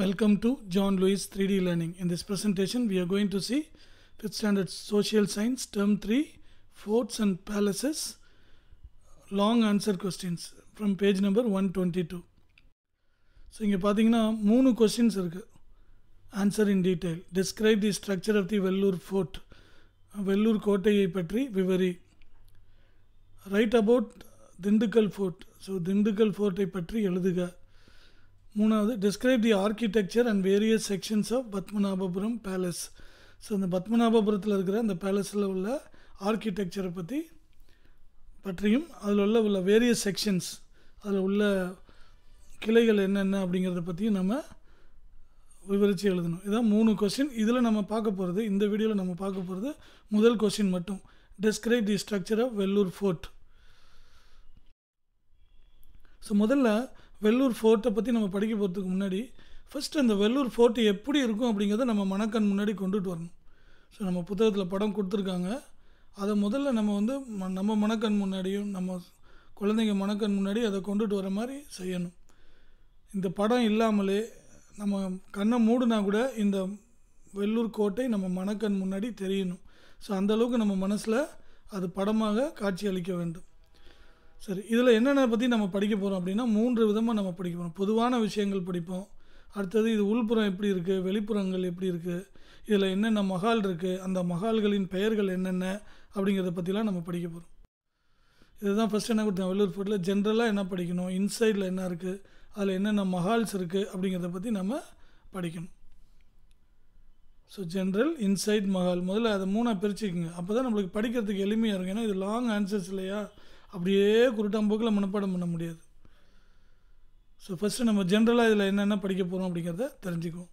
Welcome to John Lewis 3D Learning. In this presentation, we are going to see 5th Standard Social Science, Term 3, Forts and Palaces, Long Answer Questions from page number 122. So, இங்கே பார்த்தீங்கன்னா மூணு questions இருக்குது answer in detail describe the structure of the Vellore fort Vellore கோட்டையை பற்றி விவரி write about Dindigul fort so Dindigul ஃபோர்ட்டை பற்றி எழுதுக மூணாவது describe the architecture and various sections of Padmanabhapuram palace so அந்த பத்மநாபபுரத்தில் இருக்கிற அந்த பேலஸில் உள்ள ஆர்கிடெக்சரை பற்றி பற்றியும் அதில் உள்ள உள்ள வேரியஸ் செக்ஷன்ஸ் அதில் உள்ள கிளைகள் என்னென்ன அப்படிங்கிறத பற்றியும் நம்ம விவரித்து எழுதணும் இதான் மூணு கொஸ்டின் இதில் நம்ம பார்க்க போகிறது இந்த வீடியோவில் நம்ம பார்க்க போகிறது முதல் கொஸ்டின் மட்டும் describe the structure of Vellore fort so முதல்ல வெள்ளூர் ஃபோர்ட்டை பற்றி நம்ம படிக்க போகிறதுக்கு முன்னாடி ஃபஸ்ட்டு அந்த வெள்ளூர் ஃபோர்ட்டு எப்படி இருக்கும் அப்படிங்கிறத நம்ம மனக்கண் முன்னாடி கொண்டுட்டு வரணும் ஸோ நம்ம புத்தகத்தில் படம் கொடுத்துருக்காங்க அதை முதல்ல நம்ம வந்து நம்ம மனக்கண் முன்னாடியும் நம்ம குழந்தைங்க மனக்கண் முன்னாடி அதை கொண்டுட்டு வர மாதிரி செய்யணும் இந்த படம் இல்லாமலே நம்ம கண்ணை மூடுனா கூட இந்த வெள்ளூர் கோட்டை நம்ம மனக்கண் முன்னாடி தெரியணும் ஸோ அந்தளவுக்கு நம்ம மனசில் அது படமாக காட்சி அளிக்க வேண்டும் சரி இதில் என்னென்ன பற்றி நம்ம படிக்க போகிறோம் அப்படின்னா மூன்று விதமாக நம்ம படிக்க போகிறோம் பொதுவான விஷயங்கள் படிப்போம் அடுத்தது இது உள்புறம் எப்படி இருக்குது வெளிப்புறங்கள் எப்படி இருக்குது இதில் என்னென்ன மகால் இருக்குது அந்த மகால்களின் பெயர்கள் என்னென்ன அப்படிங்கிறத பற்றிலாம் நம்ம படிக்க போகிறோம் இதுதான் ஃபஸ்ட் என்ன கொடுத்தேன் வெள்ளூர் போட்டில் ஜென்ரலாக என்ன படிக்கணும் இன்சைடில் என்ன இருக்குது அதில் என்னென்ன மஹால்ஸ் இருக்குது அப்படிங்கிறத பற்றி நம்ம படிக்கணும் ஸோ ஜென்ரல் இன்சைட் மஹால் முதல்ல அதை மூணாக பிரிச்சுக்குங்க அப்போ தான் நம்மளுக்கு படிக்கிறதுக்கு எளிமையாக இருக்கும் ஏன்னா இது லாங் ஆன்சர்ஸ் இல்லையா அப்படியே குருட்டாம்போக்கில் மனப்பாடம் பண்ண முடியாது ஸோ ஃபஸ்ட்டு நம்ம ஜென்ரலாக இதில் என்னென்ன படிக்க போகிறோம் அப்படிங்கிறத தெரிஞ்சுக்குவோம்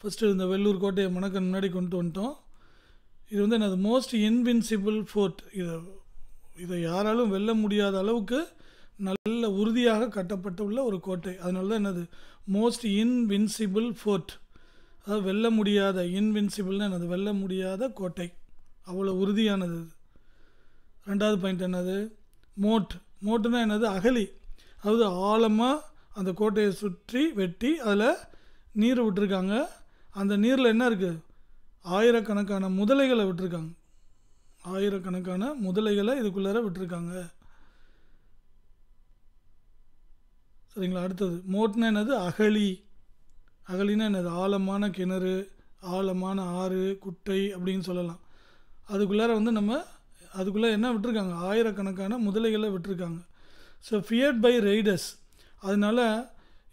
ஃபஸ்ட்டு இந்த வெள்ளூர் கோட்டையை மணக்க முன்னாடி கொண்டு வந்துட்டோம் இது வந்து எனது மோஸ்ட் இன்வின்சிபிள் ஃபோர்ட் இதை இதை யாராலும் வெல்ல முடியாத அளவுக்கு நல்ல உறுதியாக கட்டப்பட்டுள்ள ஒரு கோட்டை அதனால தான் என்னது மோஸ்ட் இன்வின்சிபிள் ஃபோர்ட் அதாவது வெல்ல முடியாத இன்வின்சிபிள்னு எனது வெல்ல முடியாத கோட்டை அவ்வளோ உறுதியானது ரெண்டாவது பாயிண்ட் என்னது மோட் மோட்டுனா என்னது அகலி அதாவது ஆழமாக அந்த கோட்டையை சுற்றி வெட்டி அதில் நீர் விட்டுருக்காங்க அந்த நீரில் என்ன இருக்குது ஆயிரக்கணக்கான முதலைகளை விட்டுருக்காங்க ஆயிரக்கணக்கான முதலைகளை இதுக்குள்ளார விட்டுருக்காங்க சரிங்களா அடுத்தது மோட்னா என்னது அகழி அகலினா என்னது ஆழமான கிணறு ஆழமான ஆறு குட்டை அப்படின்னு சொல்லலாம் அதுக்குள்ளார வந்து நம்ம அதுக்குள்ளே என்ன விட்டுருக்காங்க ஆயிரக்கணக்கான முதலைகளை விட்டுருக்காங்க ஸோ ஃபியர்ட் பை ரெய்டர்ஸ் அதனால்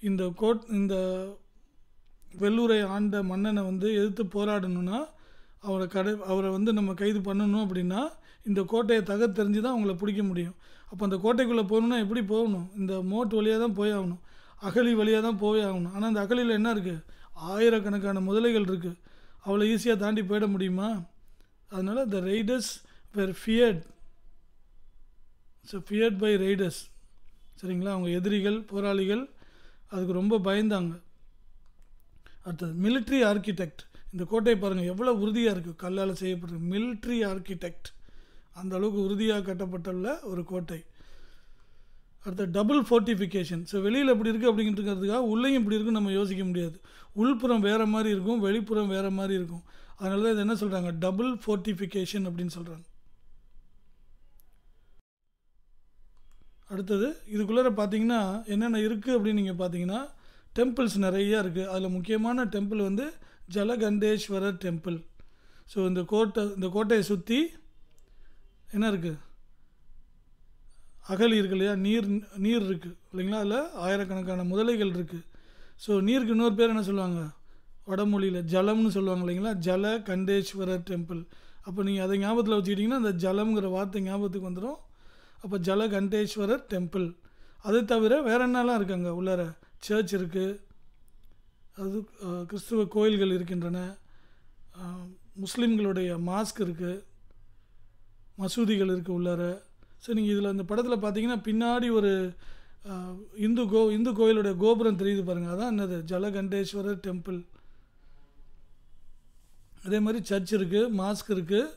இந்த கோட் இந்த வெள்ளூரை ஆண்ட மன்னனை வந்து எதிர்த்து போராடணும்னா அவரை கடை அவரை வந்து நம்ம கைது பண்ணணும் அப்படின்னா இந்த கோட்டையை தக தெரிஞ்சு தான் அவங்கள பிடிக்க முடியும் அப்போ அந்த கோட்டைக்குள்ளே போகணுன்னா எப்படி போகணும் இந்த மோட் வழியாக தான் போய் ஆகணும் அகழி வழியாக தான் போய் ஆகணும் ஆனால் அந்த அகழியில் என்ன இருக்குது ஆயிரக்கணக்கான முதலைகள் இருக்குது அவ்வளோ ஈஸியாக தாண்டி போயிட முடியுமா அதனால் the raiders were feared so feared by raiders சரிங்களா அவங்க எதிரிகள் போராளிகள் அதுக்கு ரொம்ப பயந்தாங்க அடுத்தது மிலிட்ரி ஆர்கிடெக்ட் இந்த கோட்டையை பாருங்கள் எவ்வளோ உறுதியாக இருக்குது கல்லால் செய்யப்பட்டிருக்கு மிலிட்ரி ஆர்கிடெக்ட் அந்த அளவுக்கு உறுதியாக கட்டப்பட்டுள்ள ஒரு கோட்டை அடுத்த டபுள் ஃபோர்ட்டிஃபிகேஷன் ஸோ வெளியில் இப்படி இருக்குது அப்படிங்கிறதுக்காக உள்ளேயும் இப்படி இருக்குன்னு நம்ம யோசிக்க முடியாது உள்புறம் வேறு மாதிரி இருக்கும் வெளிப்புறம் வேறு மாதிரி இருக்கும் அதனால தான் இது என்ன சொல்கிறாங்க டபுள் ஃபோர்ட்டிஃபிகேஷன் அப்படின்னு சொல்கிறாங்க அடுத்தது இதுக்குள்ளே பார்த்தீங்கன்னா என்னென்ன இருக்குது அப்படின்னு நீங்கள் பார்த்தீங்கன்னா டெம்பிள்ஸ் நிறையா இருக்குது அதில் முக்கியமான டெம்பிள் வந்து ஜலகண்டேஸ்வரர் டெம்பிள் ஸோ இந்த கோட்டை இந்த கோட்டையை சுற்றி என்ன இருக்குது அகல் இருக்கு இல்லையா நீர் நீர் இருக்குது இல்லைங்களா அதில் ஆயிரக்கணக்கான முதலைகள் இருக்குது ஸோ நீருக்கு இன்னொரு பேர் என்ன சொல்லுவாங்க வடமொழியில் ஜலம்னு சொல்லுவாங்க இல்லைங்களா ஜல கண்டேஸ்வரர் டெம்பிள் அப்போ நீங்கள் அதை ஞாபகத்தில் வச்சுக்கிட்டிங்கன்னா அந்த ஜலம்ங்கிற வார்த்தை ஞாபகத்துக்கு வந்துடும் அப்போ ஜலகண்டேஸ்வரர் டெம்பிள் அது தவிர வேறு என்னெல்லாம் இருக்குது அங்கே உள்ளார சர்ச் இருக்குது அது கிறிஸ்துவ கோயில்கள் இருக்கின்றன முஸ்லீம்களுடைய மாஸ்க் இருக்குது மசூதிகள் இருக்குது உள்ளார சரி நீங்கள் இதில் அந்த படத்தில் பார்த்தீங்கன்னா பின்னாடி ஒரு இந்து கோ இந்து கோயிலுடைய கோபுரம் தெரியுது பாருங்கள் அதான் என்னது ஜலகண்டேஸ்வரர் டெம்பிள் அதே மாதிரி சர்ச் இருக்குது மாஸ்க் இருக்குது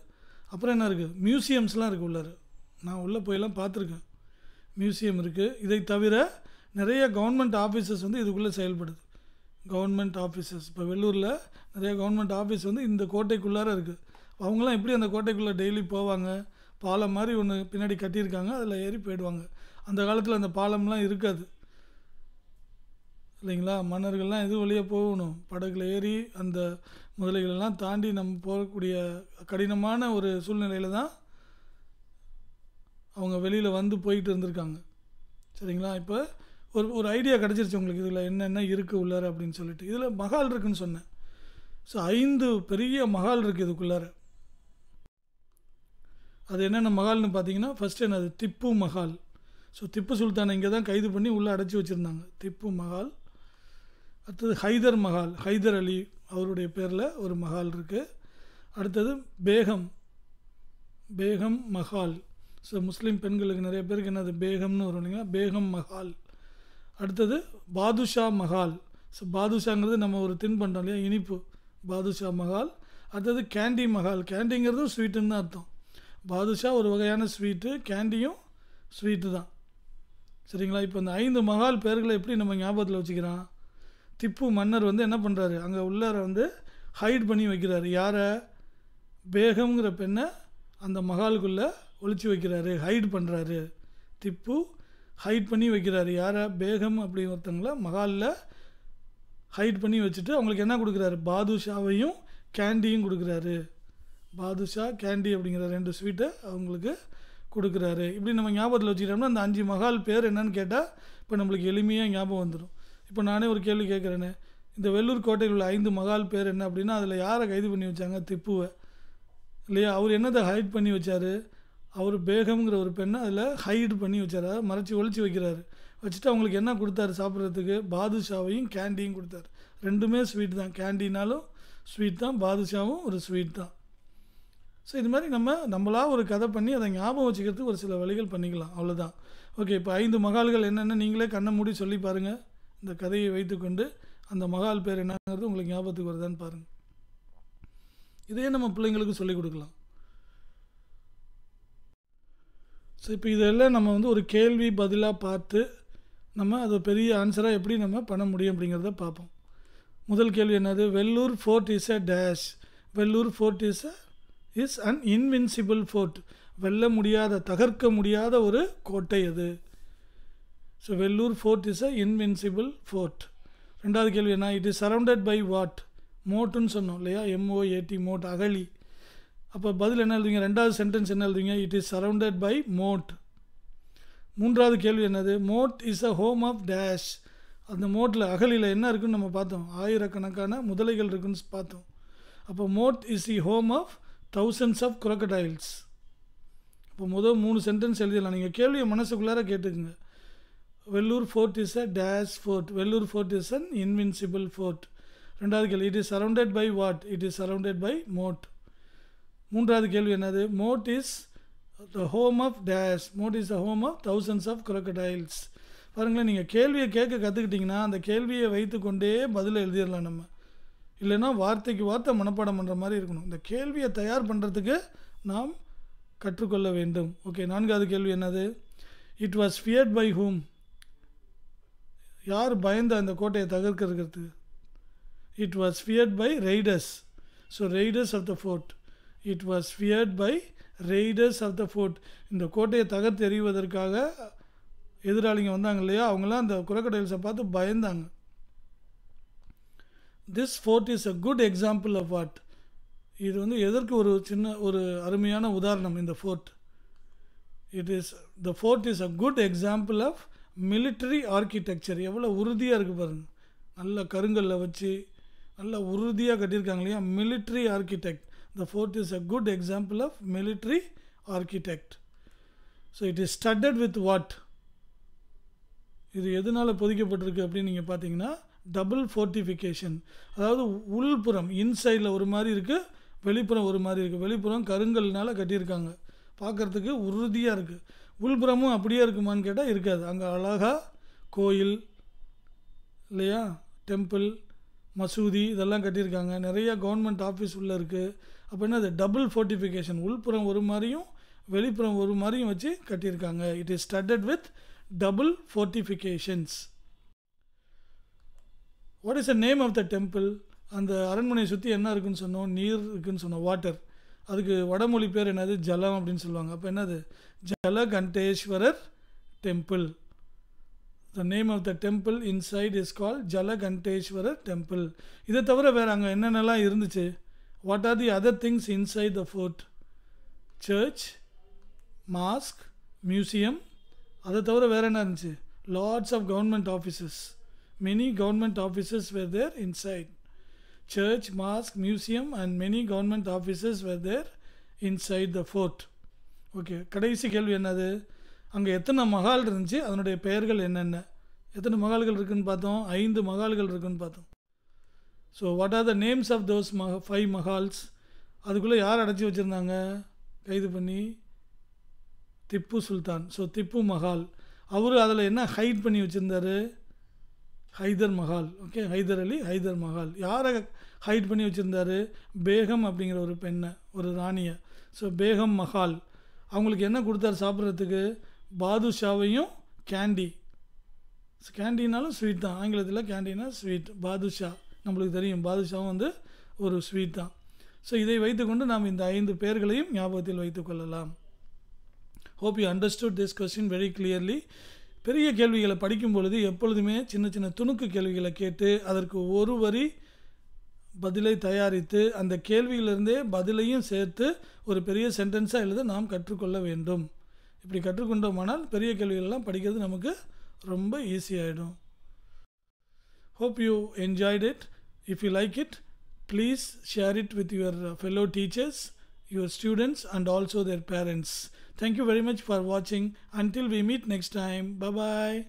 அப்புறம் என்ன இருக்குது மியூசியம்ஸ்லாம் இருக்குது உள்ளார் நான் உள்ளே போயெல்லாம் பார்த்துருக்கேன் மியூசியம் இருக்குது இதை தவிர நிறைய கவர்மெண்ட் ஆஃபீஸஸ் வந்து இதுக்குள்ளே செயல்படுது கவர்மெண்ட் ஆஃபீஸஸ் இப்போ வெள்ளூரில் நிறைய கவர்மெண்ட் ஆஃபீஸ் வந்து இந்த கோட்டைக்குள்ளார இருக்குது அவங்களாம் எப்படி அந்த கோட்டைக்குள்ளே டெய்லி போவாங்க பாலம் மாதிரி ஒன்று பின்னாடி கட்டியிருக்காங்க அதில் ஏறி போயிடுவாங்க அந்த காலத்தில் அந்த பாலம்லாம் இருக்காது இல்லைங்களா மன்னர்கள்லாம் இது வழியாக போகணும் படகுல ஏறி அந்த முதலைகளெல்லாம் தாண்டி நம்ம போகக்கூடிய கடினமான ஒரு சூழ்நிலையில் தான் அவங்க வெளியில் வந்து போயிட்டு இருந்திருக்காங்க சரிங்களா இப்போ ஒரு ஒரு ஐடியா கிடச்சிருச்சு உங்களுக்கு இதில் என்னென்ன இருக்குது உள்ளார அப்படின்னு சொல்லிட்டு இதில் மகால் இருக்குதுன்னு சொன்னேன் ஸோ ஐந்து பெரிய மகால் இருக்குது இதுக்குள்ளார அது என்னென்ன மகால்னு பார்த்தீங்கன்னா ஃபஸ்ட்டு என்னது திப்பு மகால் ஸோ திப்பு சுல்தானை இங்கே தான் கைது பண்ணி உள்ளே அடைச்சி வச்சுருந்தாங்க திப்பு மகால் அடுத்தது ஹைதர் மகால் ஹைதர் அலி அவருடைய பேரில் ஒரு மகால் இருக்குது அடுத்தது பேகம் பேகம் மகால் ஸோ முஸ்லீம் பெண்களுக்கு நிறைய பேருக்கு என்னது பேகம்னு வரும் இல்லைங்களா பேகம் மஹால் அடுத்தது பாதுஷா மஹால் ஸோ பாதுஷாங்கிறது நம்ம ஒரு பண்ணுறோம் இல்லையா இனிப்பு பாதுஷா மஹால் அடுத்தது கேண்டி மஹால் கேண்டிங்கிறதும் ஸ்வீட்டுன்னு தான் அர்த்தம் பாதுஷா ஒரு வகையான ஸ்வீட்டு கேண்டியும் ஸ்வீட்டு தான் சரிங்களா இப்போ இந்த ஐந்து மகால் பேர்களை எப்படி நம்ம ஞாபகத்தில் வச்சுக்கிறான் திப்பு மன்னர் வந்து என்ன பண்ணுறாரு அங்கே உள்ளார வந்து ஹைட் பண்ணி வைக்கிறாரு யாரை பேகம்ங்கிற பெண்ணை அந்த மகாலுக்குள்ளே ஒழிச்சு வைக்கிறாரு ஹைட் பண்ணுறாரு திப்பு ஹைட் பண்ணி வைக்கிறாரு யாரை பேகம் அப்படி ஒருத்தவங்கள மகாலில் ஹைட் பண்ணி வச்சுட்டு அவங்களுக்கு என்ன கொடுக்குறாரு பாதுஷாவையும் கேண்டியும் கொடுக்குறாரு பாதுஷா கேண்டி அப்படிங்கிற ரெண்டு ஸ்வீட்டை அவங்களுக்கு கொடுக்குறாரு இப்படி நம்ம ஞாபகத்தில் வச்சுக்கிட்டோம்னா அந்த அஞ்சு மகால் பேர் என்னன்னு கேட்டால் இப்போ நம்மளுக்கு எளிமையாக ஞாபகம் வந்துடும் இப்போ நானே ஒரு கேள்வி கேட்குறேனே இந்த வெள்ளூர் கோட்டையில் உள்ள ஐந்து மகால் பேர் என்ன அப்படின்னா அதில் யாரை கைது பண்ணி வச்சாங்க திப்புவை இல்லையா அவர் என்னதை ஹைட் பண்ணி வச்சார் அவர் பேகம்ங்கிற ஒரு பெண்ணை அதில் ஹைட் பண்ணி வச்சார் மறைச்சி ஒழிச்சு வைக்கிறாரு வச்சுட்டு அவங்களுக்கு என்ன கொடுத்தாரு சாப்பிட்றதுக்கு பாதுஷாவையும் கேண்டியும் கொடுத்தாரு ரெண்டுமே ஸ்வீட் தான் கேண்டினாலும் ஸ்வீட் தான் பாதுஷாவும் ஒரு ஸ்வீட் தான் ஸோ இது மாதிரி நம்ம நம்மளாக ஒரு கதை பண்ணி அதை ஞாபகம் வச்சுக்கிறதுக்கு ஒரு சில வழிகள் பண்ணிக்கலாம் அவ்வளோதான் ஓகே இப்போ ஐந்து மகால்கள் என்னென்னு நீங்களே கண்ணை மூடி சொல்லி பாருங்கள் இந்த கதையை வைத்துக்கொண்டு அந்த மகால் பேர் என்னங்கிறது உங்களுக்கு ஞாபகத்துக்கு வருதான்னு பாருங்கள் இதே நம்ம பிள்ளைங்களுக்கு சொல்லிக் கொடுக்கலாம் ஸோ இப்போ இதெல்லாம் நம்ம வந்து ஒரு கேள்வி பதிலாக பார்த்து நம்ம அதை பெரிய ஆன்சராக எப்படி நம்ம பண்ண முடியும் அப்படிங்கிறத பார்ப்போம் முதல் கேள்வி என்னது Vellore fort is a dash Vellore fort is a is an invincible fort வெல்ல முடியாத தகர்க்க முடியாத ஒரு கோட்டை அது so Vellore fort is a invincible fort ரெண்டாவது கேள்வி என்ன it is surrounded by what மோட்டுன்னு சொன்னோம் இல்லையா எம்ஓ ஏடி மோட் அகழி அப்போ பதில் என்ன எழுதுங்க ரெண்டாவது சென்டென்ஸ் என்ன எழுதுங்க it is surrounded by moat மூன்றாவது கேள்வி என்னது moat is a home of dash அந்த மோட்டில் அகலியில் என்ன இருக்குன்னு நம்ம பார்த்தோம் ஆயிரக்கணக்கான முதலைகள் இருக்குன்னு பார்த்தோம் அப்போ moat is the home of thousands of crocodiles அப்போ முதல் மூணு சென்டென்ஸ் எழுதிடலாம் நீங்கள் கேள்வியை மனசுக்குள்ளார கேட்டுக்குங்க Vellore fort is a dash fort Vellore fort is an invincible fort ரெண்டாவது கேள்வி it is surrounded by what it is surrounded by moat மூன்றாவது கேள்வி என்னது moat is the home of dash moat is the home of thousands of crocodiles பாருங்களேன் நீங்கள் கேள்வியை கேட்க கற்றுக்கிட்டிங்கன்னா அந்த கேள்வியை வைத்துக்கொண்டே பதில் எழுதிடலாம் நம்ம இல்லைன்னா வார்த்தைக்கு வார்த்தை மனப்பாடம் பண்ணுற மாதிரி இருக்கணும் இந்த கேள்வியை தயார் பண்ணுறதுக்கு நாம் கற்றுக்கொள்ள வேண்டும் ஓகே நான்காவது கேள்வி என்னது it was feared by whom யார் பயந்த அந்த கோட்டையை தகர்க்கிறதுக்கு it was feared by raiders. So raiders of the fort it was feared by raiders of the fort இந்த கோட்டையை தகர்த்து எறிவதற்காக எதிராளிங்க வந்தாங்க இல்லையா அவங்களாம் அந்த குரக்கடையில்ஸை பார்த்து பயந்தாங்க this fort is a good example of what இது வந்து எதற்கு ஒரு சின்ன ஒரு அருமையான உதாரணம் இந்த fort it is the fort is a good example of military architecture எவ்வளோ உறுதியாக இருக்குது பாருங்கள் நல்ல கருங்கல்ல வச்சு நல்ல உறுதியாக கட்டியிருக்காங்க இல்லையா military architect the fort is a good example of military architect so it is studded with what இது எதனால் பொதிக்கப்பட்டிருக்கு அப்படின்னு நீங்கள் பார்த்தீங்கன்னா டபுள் ஃபோர்டிஃபிகேஷன் அதாவது உள்புறம் இன்சைடில் ஒரு மாதிரி இருக்குது வெளிப்புறம் ஒரு மாதிரி இருக்குது வெளிப்புறம் கருங்கல்னால் கட்டியிருக்காங்க பார்க்குறதுக்கு உறுதியாக இருக்குது உள்புறமும் அப்படியே இருக்குமான்னு கேட்டால் இருக்காது அங்கே அழகாக கோயில் இல்லையா டெம்பிள் மசூதி இதெல்லாம் கட்டியிருக்காங்க நிறைய கவர்மெண்ட் ஆஃபீஸ் உள்ளே இருக்குது அப்போ என்ன அது டபுள் ஃபோர்ட்டிஃபிகேஷன் உள்புறம் ஒரு மாதிரியும் வெளிப்புறம் ஒரு மாதிரியும் வச்சு கட்டியிருக்காங்க it is studded with double fortifications what is the name of the temple அந்த அரண்மனையை சுற்றி என்ன இருக்குன்னு சொன்னோம் நீர் இருக்குன்னு சொன்னோம் வாட்டர் அதுக்கு வடமொழி பேர் என்னது ஜலம் அப்படின்னு சொல்லுவாங்க அப்போ என்னது Jalakandeswarar temple the name of the temple inside is call Jalakandeswarar temple இதை தவிர வேறு அங்கே என்னென்னலாம் இருந்துச்சு what are the other things inside the fort church mosque museum அதை தவிர வேறு என்ன இருந்துச்சு lots of government offices many government offices were there inside church mosque museum and many government offices were there inside the fort okay கடைசி கேள்வி என்னது அங்கே எத்தனை மகால் இருந்துச்சு அதனுடைய பெயர்கள் என்னென்ன எத்தனை மகால்கள் இருக்குதுன்னு பார்த்தோம் ஐந்து மகால்கள் இருக்குதுன்னு பார்த்தோம் so what are the names of those மக ஃபைவ் மஹால்ஸ் அதுக்குள்ளே யார் அடைச்சி வச்சுருந்தாங்க கைது பண்ணி திப்பு சுல்தான் ஸோ திப்பு மஹால் அவர் அதில் என்ன ஹைட் பண்ணி வச்சுருந்தார் ஹைதர் மஹால் ஓகே ஹைதர் அலி ஹைதர் மஹால் யாரை ஹைட் பண்ணி வச்சுருந்தாரு பேகம் அப்படிங்கிற ஒரு பெண்ணை ஒரு ராணியை ஸோ பேகம் மஹால் அவங்களுக்கு என்ன கொடுத்தாரு சாப்பிட்றதுக்கு பாதுஷாவையும் கேண்டி கேண்டீனாலும் ஸ்வீட் தான் ஆங்கிலத்தில் கேண்டினா ஸ்வீட் பாதுஷா நம்மளுக்கு தெரியும் பாதுஷாவும் வந்து ஒரு ஸ்வீட் தான் ஸோ இதை வைத்துக்கொண்டு நாம் இந்த ஐந்து பேர்களையும் ஞாபகத்தில் வைத்துக்கொள்ளலாம் hope you understood this question very clearly பெரிய கேள்விகளை படிக்கும் பொழுது எப்பொழுதுமே சின்ன சின்ன துணுக்கு கேள்விகளை கேட்டு அதற்கு ஒரு வரி பதிலை தயாரித்து அந்த கேள்வியிலிருந்தே பதிலையும் சேர்த்து ஒரு பெரிய சென்டென்ஸாக எழுத நாம் கற்றுக்கொள்ள வேண்டும் இப்படி கற்றுக்கொண்டோமானால் பெரிய கேள்விகள்லாம் படிக்கிறது நமக்கு ரொம்ப ஈஸியாகிடும் hope you enjoyed it if you like it please share it with your fellow teachers your students and also their parents thank you very much for வாட்சிங் until we meet next time bye bye